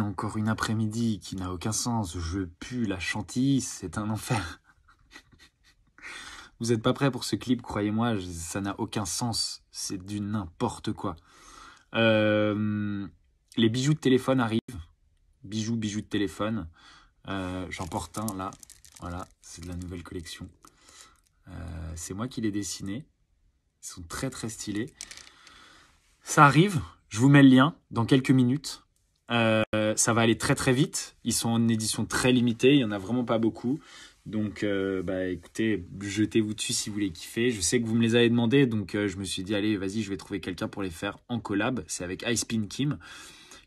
encore une après-midi qui n'a aucun sens. Je pue la chantilly, c'est un enfer. Vous n'êtes pas prêts pour ce clip, croyez-moi, ça n'a aucun sens. C'est du n'importe quoi. Euh, les bijoux de téléphone arrivent. Bijoux, bijoux de téléphone. Euh, j'en porte un là. Voilà, c'est de la nouvelle collection. Euh, c'est moi qui les dessiné. Ils sont très très stylés. Ça arrive, je vous mets le lien dans quelques minutes. Euh, ça va aller très très vite. Ils sont en édition très limitée, il n'y en a vraiment pas beaucoup. Donc euh, bah, écoutez, jetez-vous dessus si vous les kiffez. Je sais que vous me les avez demandé, donc je me suis dit, allez, vas-y, je vais trouver quelqu'un pour les faire en collab. C'est avec icepin Kim.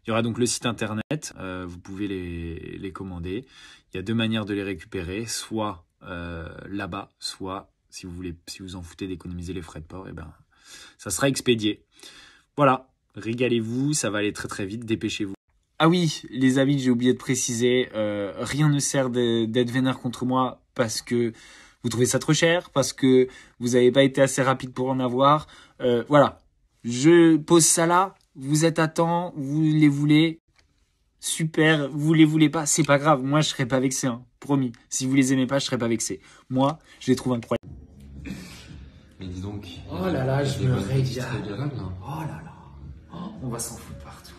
Il y aura donc le site internet, vous pouvez les, les commander. Il y a deux manières de les récupérer, soit euh, là-bas, soit si vous voulez, si vous en foutez d'économiser les frais de port, et eh ben ça sera expédié. Voilà, régalez-vous, ça va aller très très vite, dépêchez-vous. Ah oui, les amis, j'ai oublié de préciser, euh, rien ne sert d'être vénère contre moi parce que vous trouvez ça trop cher, parce que vous n'avez pas été assez rapide pour en avoir. Euh, voilà, je pose ça là, vous êtes à temps, vous les voulez, super, vous les voulez pas, c'est pas grave, moi je serai pas vexé. Hein. Promis. Si vous les aimez pas, je serai pas vexé. Moi, je les trouve incroyables. Mais dis donc. Oh là là, je me régale. Oh là là. Oh, on va s'en foutre partout.